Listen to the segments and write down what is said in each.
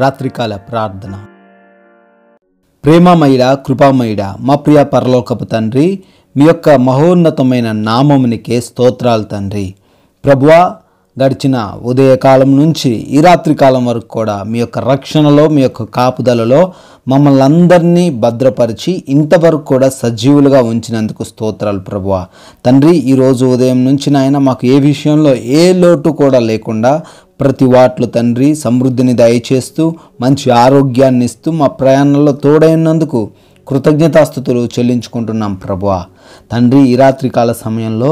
రాత్రికాల ప్రార్థన ప్రేమమయుడ కృపామయుడ మా ప్రియ పరలోకపు తండ్రి మీ యొక్క మహోన్నతమైన నామమునికే స్తోత్రాలు తండ్రి ప్రభువా గడిచిన ఉదయకాలం నుంచి ఈ రాత్రి కాలం వరకు కూడా మీ యొక్క రక్షణలో మీ యొక్క కాపుదలలో మమ్మల్ని అందరినీ భద్రపరిచి ఇంతవరకు కూడా సజీవులుగా ఉంచినందుకు స్తోత్రాలు ప్రభువ తండ్రి ఈరోజు ఉదయం నుంచి నాయన మాకు ఏ విషయంలో ఏ లోటు కూడా లేకుండా ప్రతి వాట్లు తండ్రి సమృద్ధిని దయచేస్తూ మంచి ఆరోగ్యాన్ని ఇస్తూ మా ప్రయాణంలో తోడైనందుకు కృతజ్ఞతాస్థుతులు చెల్లించుకుంటున్నాం ప్రభువా తండ్రి ఈ రాత్రికాల సమయంలో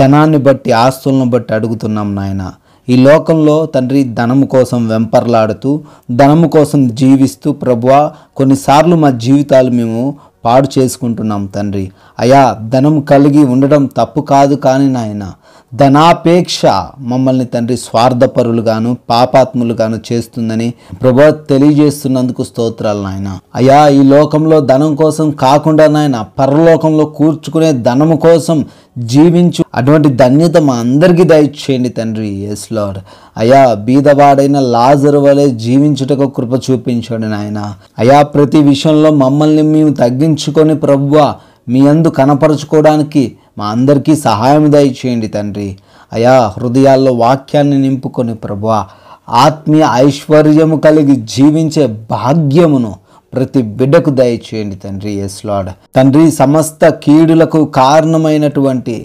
ధనాన్ని బట్టి ఆస్తులను బట్టి అడుగుతున్నాం నాయన ఈ లోకంలో తండ్రి ధనము కోసం వెంపర్లాడుతూ ధనము కోసం జీవిస్తూ ప్రభువా కొన్నిసార్లు మా జీవితాలు మేము పాడు చేసుకుంటున్నాం తండ్రి అయా ధనం కలిగి ఉండడం తప్పు కాదు కానీ నాయనా ధనాపేక్ష మమ్మల్ని తండ్రి స్వార్థపరులుగాను పాపాత్ములుగాను చేస్తుందని ప్రభు తెలియజేస్తున్నందుకు స్తోత్రాలు నాయన అయా ఈ లోకంలో ధనం కోసం కాకుండా నాయన పరలోకంలో కూర్చుకునే ధనము కోసం జీవించు అటువంటి ధన్యత మా అందరికీ దయచేయండి తండ్రి ఎస్ లార్డ్ అయా బీదవాడైన లాజర్ వలె జీవించుటకు కృప చూపించండి నాయన అయా ప్రతి విషయంలో మమ్మల్ని మేము తగ్గించుకొని ప్రభువ మీ అందు కనపరచుకోవడానికి మా అందరికీ సహాయం దయచేయండి తండ్రి అయా హృదయాల్లో వాక్యాన్ని నింపుకొని ప్రభువా ఆత్మీయ ఐశ్వర్యము కలిగి జీవించే భాగ్యమును ప్రతి బిడ్డకు దయచేయండి తండ్రి ఎస్లాడ్ తండ్రి సమస్త కీడులకు కారణమైనటువంటి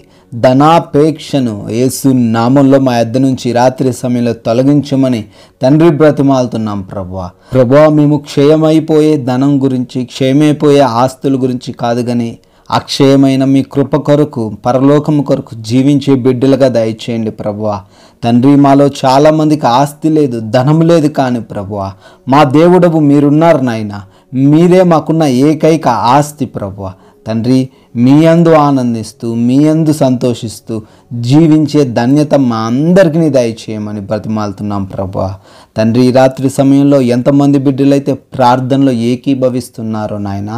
ధనాపేక్షను యేసు నామంలో మా ఎద్ద నుంచి రాత్రి సమయంలో తొలగించమని తండ్రి బ్రతిమాలుతున్నాం ప్రభా ప్రభా మేము క్షయమైపోయే ధనం గురించి క్షయమైపోయే ఆస్తుల గురించి కాదు కానీ అక్షయమైన మీ కృప కొరకు పరలోకము కొరకు జీవించే బిడ్డలుగా దయచేయండి ప్రభువ తండ్రి మాలో చాలామందికి ఆస్తి లేదు ధనం లేదు కానీ ప్రభువ మా దేవుడవు మీరున్నారు నాయన మీరే మాకున్న ఏకైక ఆస్తి ప్రభువా తండ్రి మీ అందు ఆనందిస్తూ మీ అందు సంతోషిస్తూ జీవించే ధన్యత మా అందరికీ దయచేయమని బ్రతిమాలుతున్నాం ప్రభా తండ్రి రాత్రి సమయంలో ఎంతమంది బిడ్డలైతే ప్రార్థనలో ఏకీభవిస్తున్నారో నాయన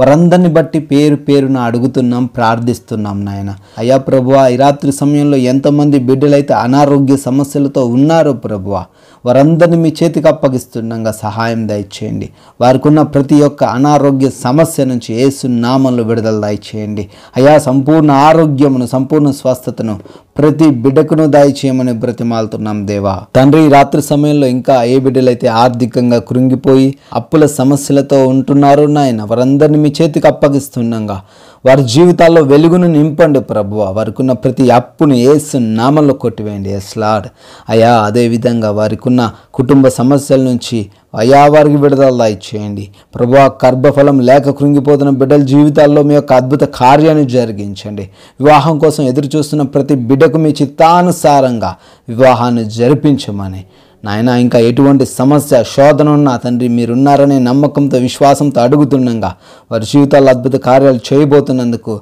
వారందరిని బట్టి పేరు పేరున అడుగుతున్నాం ప్రార్థిస్తున్నాం నాయన అయ్యా ప్రభువ ఈ రాత్రి సమయంలో ఎంతమంది బిడ్డలైతే అనారోగ్య సమస్యలతో ఉన్నారో ప్రభువా వారందరిని మీ చేతికి అప్పగిస్తుండగా సహాయం దయచేయండి వారికి ఉన్న ప్రతి ఒక్క అనారోగ్య సమస్య నుంచి ఏసు నామంలో విడుదల దయచేయండి అయా సంపూర్ణ ఆరోగ్యమును సంపూర్ణ స్వస్థతను ప్రతి బిడ్డకును దయచేయమని బ్రతిమాలుతున్నాం దేవా తండ్రి రాత్రి సమయంలో ఇంకా ఏ బిడ్డలైతే ఆర్థికంగా కృంగిపోయి అప్పుల సమస్యలతో ఉంటున్నారు నాయన వారందరినీ మీ చేతికి అప్పగిస్తుండగా వారి జీవితాల్లో వెలుగును నింపండి ప్రభు వారికున్న ప్రతి అప్పును ఏసు నామంలో కొట్టివేయండి ఎస్ లాడ్ అయా అదేవిధంగా వారికున్న కుటుంబ సమస్యల నుంచి అయా వారికి విడుదల ఇచ్చేయండి ప్రభు గర్భఫలం లేక కృంగిపోతున్న బిడ్డల జీవితాల్లో మీ యొక్క అద్భుత కార్యాన్ని జరిగించండి వివాహం కోసం ఎదురు చూస్తున్న ప్రతి బిడ్డకు మీ చిత్తానుసారంగా వివాహాన్ని జరిపించమని నాయన ఇంకా ఎటువంటి సమస్య శోధన శోధనున్న తండ్రి మీరున్నారనే నమ్మకంతో విశ్వాసంతో అడుగుతుండగా వారి జీవితాలు అద్భుత కార్యాలు చేయబోతున్నందుకు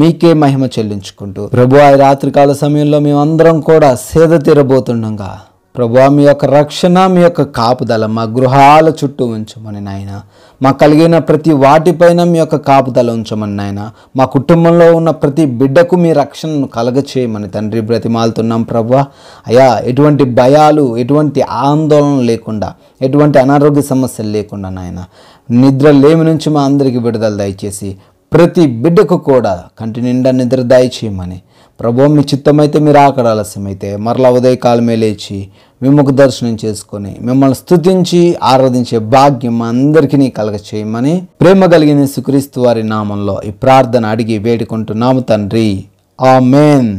మీకే మహిమ చెల్లించుకుంటూ ప్రభు రాత్రికాల సమయంలో మేమందరం కూడా సేద తీరబోతుండగా ప్రభా మీ యొక్క రక్షణ మీ యొక్క కాపుదల మా గృహాల చుట్టూ ఉంచమని నాయన మా కలిగిన ప్రతి వాటిపైన మీ యొక్క కాపుదల ఉంచమని నాయన మా కుటుంబంలో ఉన్న ప్రతి బిడ్డకు మీ రక్షణను కలగచేయమని తండ్రి బ్రతిమాలుతున్నాం ప్రభా అయా ఎటువంటి భయాలు ఎటువంటి ఆందోళన లేకుండా ఎటువంటి అనారోగ్య సమస్యలు లేకుండా నాయన నిద్ర లేమి నుంచి మా అందరికీ విడుదల దయచేసి ప్రతి బిడ్డకు కూడా కంటి నిండా నిద్ర దయచేయమని ప్రభు మీ చిత్తమైతే మీరు ఆకడ ఆలస్యమైతే మరలా ఉదయకాలమే లేచి మిమ్మకు దర్శనం చేసుకొని మిమ్మల్ని స్థుతించి ఆరాధించే భాగ్యం అందరికీ కలగ చేయమని ప్రేమ కలిగిన శుక్రీస్తు వారి నామంలో ఈ ప్రార్థన అడిగి వేడుకుంటున్నాము తండ్రి ఆ మేన్